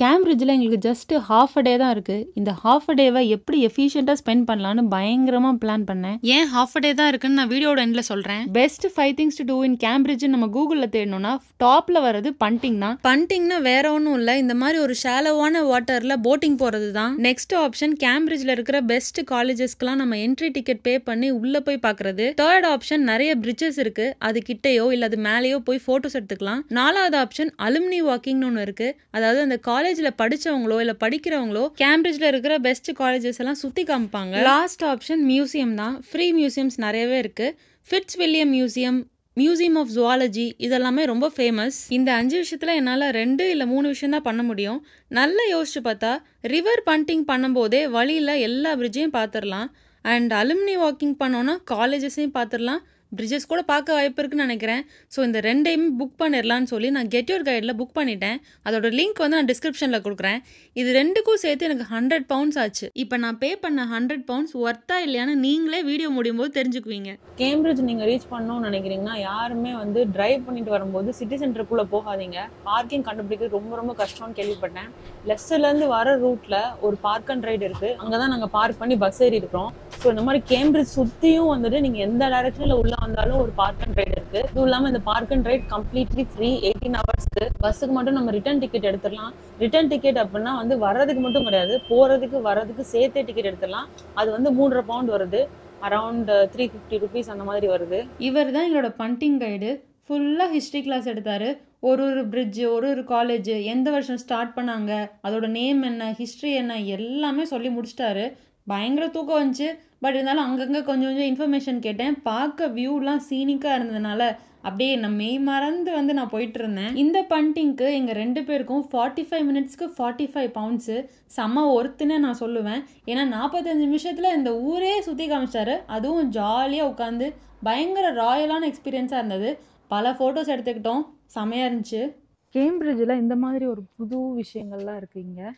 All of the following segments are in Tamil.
கேம்பிரிட்ஜில் எங்களுக்கு ஜஸ்ட்டு ஹாஃப் அ டே தான் இருக்குது இந்த ஹாஃப் அ டேவை எப்படி எஃபிஷியண்ட்டாக ஸ்பெண்ட் பண்ணலான்னு பயங்கரமாக பிளான் பண்ணேன் ஏன் ஹாஃப் அ டே தான் இருக்குன்னு நான் வீடியோட எண்டில் சொல்கிறேன் best five things to do in Cambridge நம்ம கூகுளில் தேடணும்னா டாப்பில் வர்றது பண்டிங் தான் பண்டிங்னா வேற ஒன்றும் இல்லை இந்த மாதிரி ஒரு ஷாலோவான வாட்டரில் போட்டிங் போகிறது தான் நெக்ஸ்ட் ஆப்ஷன் கேம்பிரிட்ஜில் இருக்கிற பெஸ்ட் காலேஜஸ்க்கெலாம் நம்ம என்ட்ரி டிக்கெட் பே பண்ணி உள்ளே போய் பார்க்குறது தேர்ட் ஆப்ஷன் நிறைய பிரிட்ஜஸ் இருக்குது அது கிட்டேயோ இல்லை அது மேலேயோ போய் ஃபோட்டோஸ் எடுத்துக்கலாம் நாலாவது ஆப்ஷன் அலுமினி வாக்கிங்னு ஒன்று இருக்குது அதாவது அந்த காலேஜ் காலேஜில் படிச்சவங்களோ இல்லை படிக்கிறவங்களோ கேம்பிரிட்ஜ்ல இருக்கிற பெஸ்ட் காலேஜஸ் எல்லாம் சுற்றி காமிப்பாங்க லாஸ்ட் ஆப்ஷன் மியூசியம் தான் ஃப்ரீ மியூசியம்ஸ் நிறையவே இருக்குது Fitzwilliam museum museum of zoology இதெல்லாமே ரொம்ப ஃபேமஸ் இந்த அஞ்சு விஷயத்தில் என்னால் ரெண்டு இல்லை மூணு விஷயம் தான் பண்ண முடியும் நல்லா யோசிச்சு பார்த்தா ரிவர் பண்டிங் பண்ணும்போதே வழியில் எல்லா பிரிட்ஜையும் பார்த்துடலாம் அண்ட் அலுமினி வாக்கிங் பண்ணோன்னா காலேஜஸையும் பார்த்துடலாம் பிரிட்ஜஸ் கூட பார்க்க வாய்ப்பு இருக்குன்னு நினைக்கிறேன் ஸோ இந்த ரெண்டையும் புக் பண்ணிடலான்னு சொல்லி நான் கெட் யூர் கைடில் புக் பண்ணிட்டேன் அதோட லிங்க் வந்து நான் டிஸ்கிரிப்ஷனில் கொடுக்குறேன் இது ரெண்டுக்கும் சேர்த்து எனக்கு ஹண்ட்ரட் பவுண்ட்ஸ் ஆச்சு இப்போ நான் பே பண்ண ஹண்ட்ரட் பவுண்ட்ஸ் ஒர்த்தா இல்லையான்னு நீங்களே வீடியோ முடியும் போது தெரிஞ்சுக்குவீங்க கேம்பிரிட்ஜ் நீங்கள் ரீச் பண்ணணும்னு நினைக்கிறீங்கன்னா யாருமே வந்து டிரைவ் பண்ணிட்டு வரும்போது சிட்டி சென்டருக்குள்ளே போகாதீங்க பார்க்கிங் கண்டுபிடிக்கிறது ரொம்ப ரொம்ப கஷ்டம்னு கேள்விப்பட்டேன் லெஸ்டர்லேருந்து வர ரூட்டில் ஒரு பார்க் அண்ட் ரைடு இருக்குது அங்கே தான் நாங்கள் பார்க் பண்ணி பஸ் ஏறி இருக்கிறோம் ஸோ இந்த மாதிரி கேம்பிரிட்ஜ் சுற்றியும் வந்துட்டு நீங்கள் எந்த டைரக்ஷனில் உள்ளே வந்தாலும் ஒரு பார்க் அண்ட் ரைடு இருக்குது இதுவும் இல்லாமல் இந்த park and ride completely free eighteen ஹவர்ஸ்க்கு பஸ்ஸுக்கு மட்டும் நம்ம ரிட்டர்ன் டிக்கெட் எடுத்துடலாம் ரிட்டர்ன் டிக்கெட் அப்படின்னா வந்து வர்றதுக்கு மட்டும் கிடையாது போகிறதுக்கு வர்றதுக்கு சேர்த்தே டிக்கெட் எடுத்துடலாம் அது வந்து மூன்றரை பவுண்ட் வருது அரவுண்ட் த்ரீ ஃபிஃப்டி ருபீஸ் அந்த மாதிரி வருது இவர் தான் எங்களோட பண்டிங் கைடு ஃபுல்லாக ஹிஸ்ட்ரி கிளாஸ் எடுத்தார் ஒரு ஒரு பிரிட்ஜு ஒரு ஒரு காலேஜ் எந்த வருஷம் ஸ்டார்ட் பண்ணாங்க அதோட நேம் என்ன ஹிஸ்ட்ரி என்ன எல்லாமே சொல்லி முடிச்சிட்டாரு பயங்கர தூக்கம் வந்துச்சு பட் இருந்தாலும் அங்கங்கே கொஞ்சம் கொஞ்சம் இன்ஃபர்மேஷன் கேட்டேன் பார்க்க வியூலாம் சீனிக்காக இருந்ததுனால அப்படியே நான் மெய் மறந்து வந்து நான் போயிட்டு இருந்தேன் இந்த பண்டிங்க்கு எங்கள் ரெண்டு பேருக்கும் ஃபார்ட்டி ஃபைவ் மினிட்ஸ்க்கு ஃபார்ட்டி ஃபைவ் பவுண்ட்ஸு செம்ம ஒருத்துன்னு நான் சொல்லுவேன் ஏன்னா நாற்பத்தஞ்சு நிமிஷத்தில் இந்த ஊரே சுற்றி காமிச்சாரு அதுவும் ஜாலியாக உட்காந்து பயங்கர ராயலான எக்ஸ்பீரியன்ஸாக இருந்தது பல ஃபோட்டோஸ் எடுத்துக்கிட்டோம் செமையாக இருந்துச்சு கேம்பிரிட்ஜில் இந்த மாதிரி ஒரு புது விஷயங்கள்லாம் இருக்குது இங்கே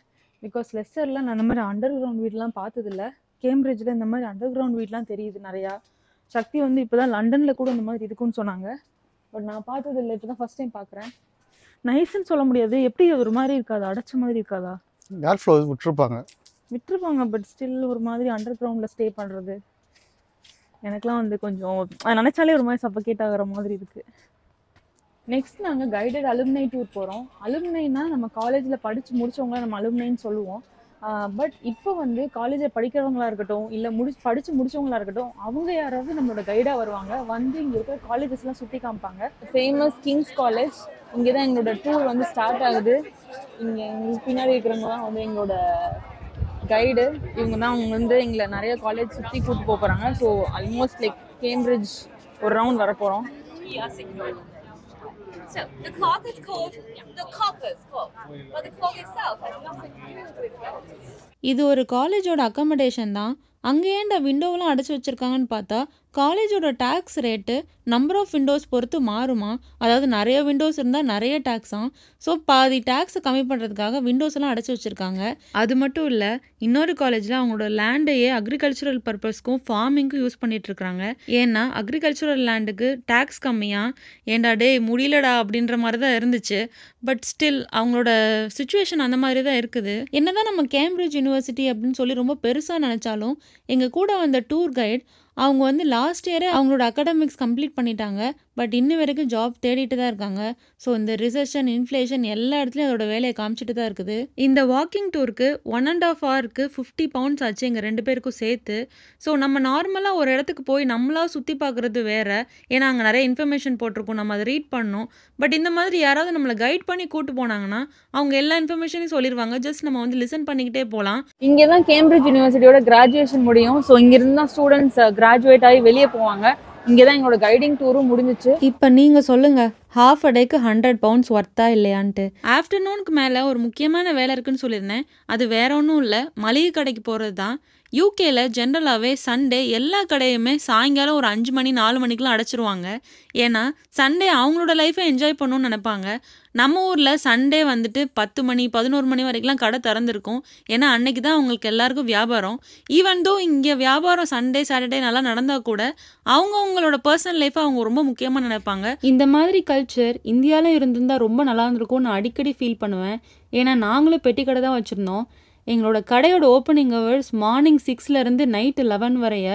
பிகாஸ் லெஸ்டர்லாம் நான் இந்த மாதிரி அண்டர் கிரவுண்ட் வீடெலாம் பார்த்ததில்ல கேம்பிரிட்ஜில் இந்த மாதிரி அண்டர் கிரவுண்ட் வீடெலாம் தெரியுது நிறையா சக்தி வந்து இப்போ தான் லண்டனில் கூட இந்த மாதிரி இருக்குன்னு சொன்னாங்க பட் நான் பார்த்தது இல்லை இப்போ தான் ஃபஸ்ட் டைம் பார்க்குறேன் நைஸ்ன்னு சொல்ல முடியாது எப்படி ஒரு மாதிரி இருக்காது அடைச்ச மாதிரி இருக்காதா விட்டுருப்பாங்க விட்டுருப்பாங்க பட் ஸ்டில் ஒரு மாதிரி அண்டர் கிரவுண்டில் ஸ்டே பண்ணுறது எனக்குலாம் வந்து கொஞ்சம் நினச்சாலே ஒரு மாதிரி சப்பகேட் ஆகிற மாதிரி இருக்குது நெக்ஸ்ட் நாங்கள் கைடட் அலுமினை டூர் போகிறோம் அலுமினைனா நம்ம காலேஜில் படித்து முடித்தவங்க நம்ம அலுமினைன்னு சொல்லுவோம் பட் இப்போ வந்து காலேஜில் படிக்கிறவங்களா இருக்கட்டும் இல்லை முடி படித்து முடித்தவங்களா இருக்கட்டும் அவங்க யாராவது நம்மளோட கைடாக வருவாங்க வந்து இங்கே இருக்கிற காலேஜஸ்லாம் சுற்றி காமிப்பாங்க ஃபேமஸ் கிங்ஸ் காலேஜ் இங்கே தான் எங்களோட டூர் வந்து ஸ்டார்ட் ஆகுது இங்கே எங்களுக்கு பின்னாடி இருக்கிறவங்க தான் வந்து எங்களோட கைடு இவங்க தான் அவங்க வந்து எங்களை நிறைய காலேஜ் சுற்றி கூப்பிட்டு போகிறாங்க ஸோ ஆல்மோஸ்ட் லைக் கேம்பிரிட்ஜ் ஒரு ரவுண்ட் வரப்போகிறோம் So the clock is called the Copper's Clock, but the clock itself has nothing to do with relatives. இது ஒரு காலேஜோட அக்கமடேஷன் தான் அங்கே ஏன்டா விண்டோவெலாம் அடைச்சி வச்சுருக்காங்கன்னு பார்த்தா காலேஜோட tax rate number of windows பொறுத்து மாறுமா அதாவது நிறைய விண்டோஸ் இருந்தால் நிறைய டேக்ஸாம் ஸோ பாதி டேக்ஸை கம்மி பண்ணுறதுக்காக விண்டோஸ்லாம் அடைச்சி வச்சுருக்காங்க அது மட்டும் இல்லை இன்னொரு காலேஜில் அவங்களோட லேண்டையே அக்ரிகல்ச்சுரல் பர்பஸ்க்கும் ஃபார்மிங்க்கும் யூஸ் இருக்கிறாங்க ஏன்னா அக்ரிகல்ச்சுரல் லேண்டுக்கு டேக்ஸ் கம்மியாக ஏண்டா டே முடியலடா அப்படின்ற மாதிரி தான் இருந்துச்சு பட் ஸ்டில் அவங்களோட சுச்சுவேஷன் அந்த மாதிரி தான் இருக்குது என்ன தான் நம்ம கேம்பிரிட்ஜ் யூனிவர்சிட்டி அப்படின்னு சொல்லி ரொம்ப பெருசாக நினச்சாலும் எங்கள் கூட வந்த டூர் கைடு அவங்க வந்து லாஸ்ட் இயரே அவங்களோட அகாடமிக்ஸ் கம்ப்ளீட் பண்ணிட்டாங்க பட் இன்ன வரைக்கும் ஜாப் தேடிட்டு தான் இருக்காங்க ஸோ இந்த ரிசர்ஷன் இன்ஃப்ளேஷன் எல்லா இடத்துலையும் அதோட வேலையை காமிச்சிட்டு தான் இருக்குது இந்த வாக்கிங் டூருக்கு ஒன் அண்ட் ஆஃப் ஹவருக்கு ஃபிஃப்டி பவுண்ட்ஸ் ஆச்சு எங்கள் ரெண்டு பேருக்கும் சேர்த்து ஸோ நம்ம நார்மலாக ஒரு இடத்துக்கு போய் நம்மளாக சுற்றி பார்க்குறது வேற ஏன்னா அங்கே நிறைய இன்ஃபர்மேஷன் போட்டிருக்கோம் நம்ம அதை ரீட் பண்ணோம் பட் இந்த மாதிரி யாராவது நம்மளை கைட் பண்ணி கூப்பிட்டு போனாங்கன்னா அவங்க எல்லா இன்ஃபர்மேஷனையும் சொல்லிடுவாங்க ஜஸ்ட் நம்ம வந்து லிசன் பண்ணிக்கிட்டே போகலாம் இங்கே தான் கேம்பிரிட்ஜ் யூனிவர்சிட்டியோட கிராஜுவேஷன் முடியும் ஸோ இங்கிருந்து தான் ஸ்டூடெண்ட்ஸ் கிராஜுவேட் ஆகி வெளியே போவாங்க இங்கே தான் எங்களோட கைடிங் டூரும் முடிஞ்சிச்சு இப்போ நீங்கள் சொல்லுங்கள் ஹாஃப் அடேக்கு டேக்கு ஹண்ட்ரட் பவுண்ட்ஸ் ஒர்த்தா இல்லையான்ட்டு ஆஃப்டர்நூனுக்கு மேலே ஒரு முக்கியமான வேலை இருக்குன்னு சொல்லியிருந்தேன் அது வேற ஒன்றும் இல்லை மளிகை கடைக்கு போகிறது தான் யூகேல ஜென்ரலாகவே சண்டே எல்லா கடையுமே சாயங்காலம் ஒரு அஞ்சு மணி நாலு மணிக்கெலாம் அடைச்சிருவாங்க ஏன்னா சண்டே அவங்களோட லைஃப்பை என்ஜாய் பண்ணணும்னு நினைப்பாங்க நம்ம ஊரில் சண்டே வந்துட்டு பத்து மணி பதினோரு மணி வரைக்கும்லாம் கடை திறந்துருக்கும் ஏன்னா அன்னைக்கு தான் அவங்களுக்கு எல்லாருக்கும் வியாபாரம் ஈவன் தோ இங்கே வியாபாரம் சண்டே சாட்டர்டே நல்லா நடந்தால் கூட அவங்கவுங்களோட பர்சனல் லைஃப்பை அவங்க ரொம்ப முக்கியமாக நினைப்பாங்க இந்த மாதிரி கல்ச்சர் இந்தியாவில் இருந்திருந்தால் ரொம்ப நல்லா இருந்திருக்கும்னு நான் அடிக்கடி ஃபீல் பண்ணுவேன் ஏன்னா நாங்களும் பெட்டி கடை தான் வச்சுருந்தோம் எங்களோட கடையோட ஓப்பனிங் ஹவர்ஸ் மார்னிங் சிக்ஸ்லேருந்து நைட்டு லெவன் வரைய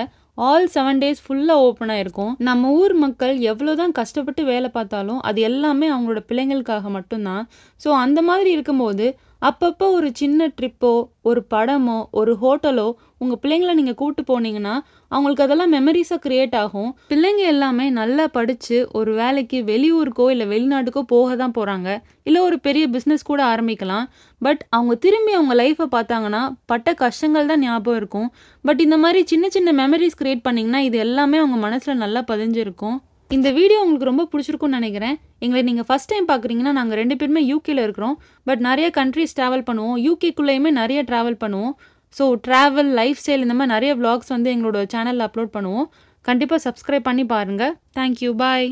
ஆல் செவன் டேஸ் ஃபுல்லாக ஓப்பனாக இருக்கும் நம்ம ஊர் மக்கள் எவ்வளோ தான் கஷ்டப்பட்டு வேலை பார்த்தாலும் அது எல்லாமே அவங்களோட பிள்ளைங்களுக்காக மட்டும்தான் ஸோ அந்த மாதிரி இருக்கும்போது அப்பப்போ ஒரு சின்ன ட்ரிப்போ ஒரு படமோ ஒரு ஹோட்டலோ உங்கள் பிள்ளைங்களை நீங்கள் கூப்பிட்டு போனீங்கன்னா அவங்களுக்கு அதெல்லாம் மெமரிஸாக க்ரியேட் ஆகும் பிள்ளைங்க எல்லாமே நல்லா படித்து ஒரு வேலைக்கு வெளியூருக்கோ இல்லை வெளிநாட்டுக்கோ போக தான் போகிறாங்க இல்லை ஒரு பெரிய பிஸ்னஸ் கூட ஆரம்பிக்கலாம் பட் அவங்க திரும்பி அவங்க லைஃப்பை பார்த்தாங்கன்னா பட்ட கஷ்டங்கள் தான் ஞாபகம் இருக்கும் பட் இந்த மாதிரி சின்ன சின்ன மெமரிஸ் க்ரியேட் பண்ணிங்கன்னா இது எல்லாமே அவங்க மனசில் நல்லா பதிஞ்சிருக்கும் இந்த வீடியோ உங்களுக்கு ரொம்ப பிடிச்சிருக்கும்னு நினைக்கிறேன் எங்களை நீங்கள் ஃபஸ்ட் டைம் பார்க்குறீங்கன்னா நாங்கள் ரெண்டு பேருமே யூகேல இருக்கிறோம் பட் நிறைய கண்ட்ரிஸ் ட்ராவல் பண்ணுவோம் யூகேக்குள்ளேயுமே நிறைய ட்ராவல் பண்ணுவோம் ஸோ ட்ராவல் லைஃப் ஸ்டைல் இந்த மாதிரி நிறைய விளாக்ஸ் வந்து எங்களோட சேனலில் அப்லோட் பண்ணுவோம் கண்டிப்பாக சப்ஸ்கிரைப் பண்ணி பாருங்கள் தேங்க்யூ பாய்